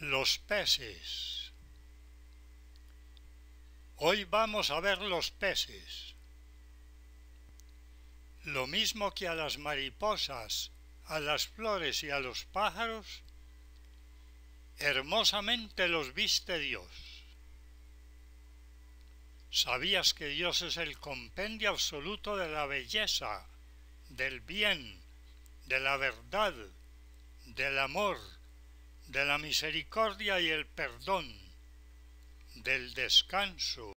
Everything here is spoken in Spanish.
Los peces. Hoy vamos a ver los peces. Lo mismo que a las mariposas, a las flores y a los pájaros, hermosamente los viste Dios. ¿Sabías que Dios es el compendio absoluto de la belleza, del bien, de la verdad, del amor? de la misericordia y el perdón, del descanso